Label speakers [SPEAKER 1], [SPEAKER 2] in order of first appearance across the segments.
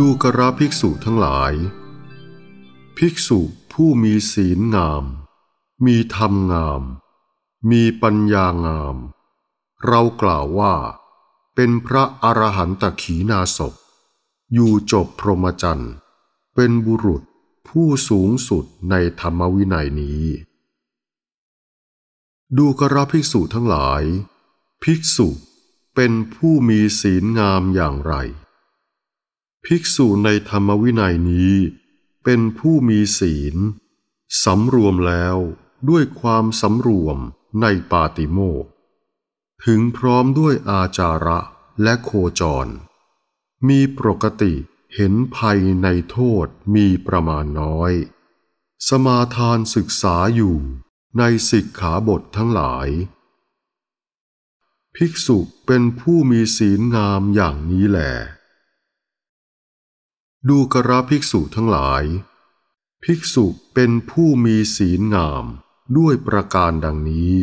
[SPEAKER 1] ดูกระภิกษุทั้งหลาย ภิกษุผู้มีศีลงาม มีธรรมงาม มีปัญญางาม เรากล่าวว่า เป็นพระอรหันตขีนาศพอยู่จบพรหมจรรย์ เป็นบุรุษผู้สูงสุดในธรรมวินัยนี้ ดูกระภิกษุทั้งหลาย ภิกษุเป็นผู้มีศีลงามอย่างไรภิกษุในธรรมวินัยนี้เป็นผู้มีศีล สำรวมแล้วด้วยความสำรวมในปาติโมกถึงพร้อมด้วยอาจาระและโคจร มีปกติเห็นภัยในโทษมีประมาณน้อย สมาทานศึกษาอยู่ในสิกขาบททั้งหลาย ภิกษุเป็นผู้มีศีลงามอย่างนี้แหละดูกระภิกษุทั้งหลาย ภิกษุเป็นผู้มีศีลงามด้วยประการดังนี้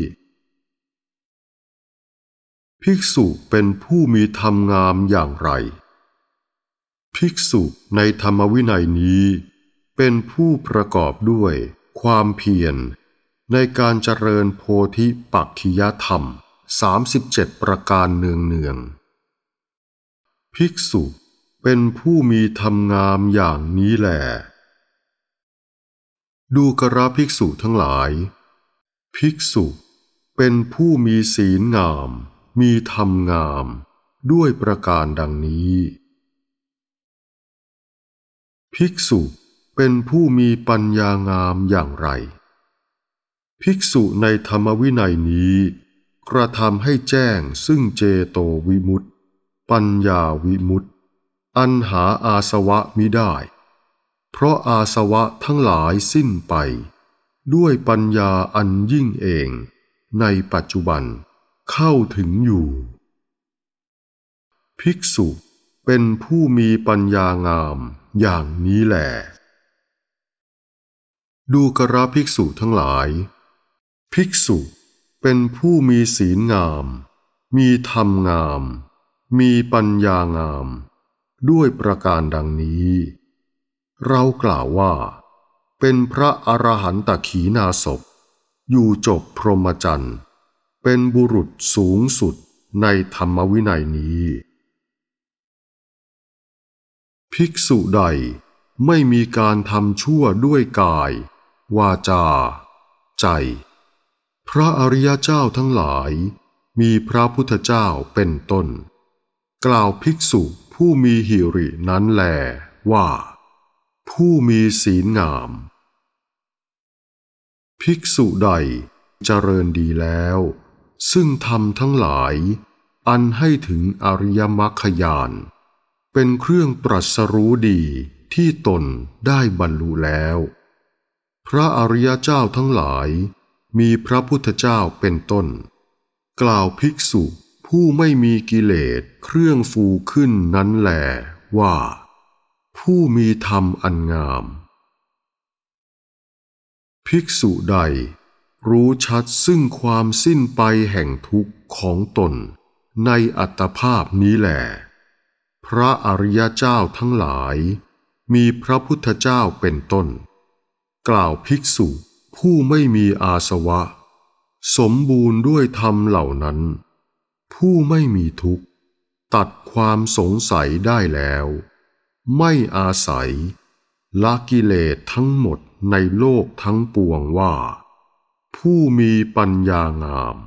[SPEAKER 1] ภิกษุเป็นผู้มีธรรมงามอย่างไร ภิกษุในธรรมวินัยนี้ เป็นผู้ประกอบด้วยความเพียรในการเจริญโพธิปักขิยธรรม 37 ประการเนืองเนือง ภิกษุเป็นผู้มีธรรมงามอย่างนี้แหละดูกระภิกษุทั้งหลาย ภิกษุ เป็นผู้มีศีลงาม มีธรรมงามด้วยประการดังนี้ ภิกษุเป็นผู้มีปัญญางามอย่างไร ภิกษุในธรรมวินัยนี้ กระทำให้แจ้งซึ่งเจโตวิมุตติปัญญาวิมุตติอันหาอาสวะมิได้ เพราะอาสวะทั้งหลายสิ้นไป ด้วยปัญญาอันยิ่งเองในปัจจุบันเข้าถึงอยู่ ภิกษุเป็นผู้มีปัญญางามอย่างนี้แหละดูกระภิกษุทั้งหลาย ภิกษุเป็นผู้มีศีลงาม มีธรรมงาม มีปัญญางามด้วยประการดังนี้ เรากล่าวว่า เป็นพระอรหันตขีนาศบอยู่จบพรหมจรรย์ เป็นบุรุษสูงสุดในธรรมวินัยนี้ ภิกษุใดไม่มีการทำชั่วด้วยกายวาจา ใจ พระอริยเจ้าทั้งหลาย มีพระพุทธเจ้าเป็นต้น กล่าวภิกษุผู้มีหิรินั้นแหลว่า ผู้มีศีลงาม ภิกษุใดเจริญดีแล้ว ซึ่งทำทั้งหลาย อันให้ถึงอริยมรรคยาน เป็นเครื่องตรัสรู้ดีที่ตนได้บรรลุแล้ว พระอริยเจ้าทั้งหลาย มีพระพุทธเจ้าเป็นต้น กล่าวภิกษุผู้ไม่มีกิเลสเครื่องฟูขึ้นนั้นแหลว่า ผู้มีธรรมอันงาม ภิกษุใด รู้ชัดซึ่งความสิ้นไปแห่งทุกข์ของตนในอัตภาพนี้แหลพระอริยเจ้าทั้งหลาย มีพระพุทธเจ้าเป็นต้น กล่าวภิกษุผู้ไม่มีอาสวะ สมบูรณ์ด้วยธรรมเหล่านั้นผู้ไม่มีทุกข์ ตัดความสงสัยได้แล้ว ไม่อาศัย ลากิเลสทั้งหมดในโลกทั้งปวงว่า ผู้มีปัญญางาม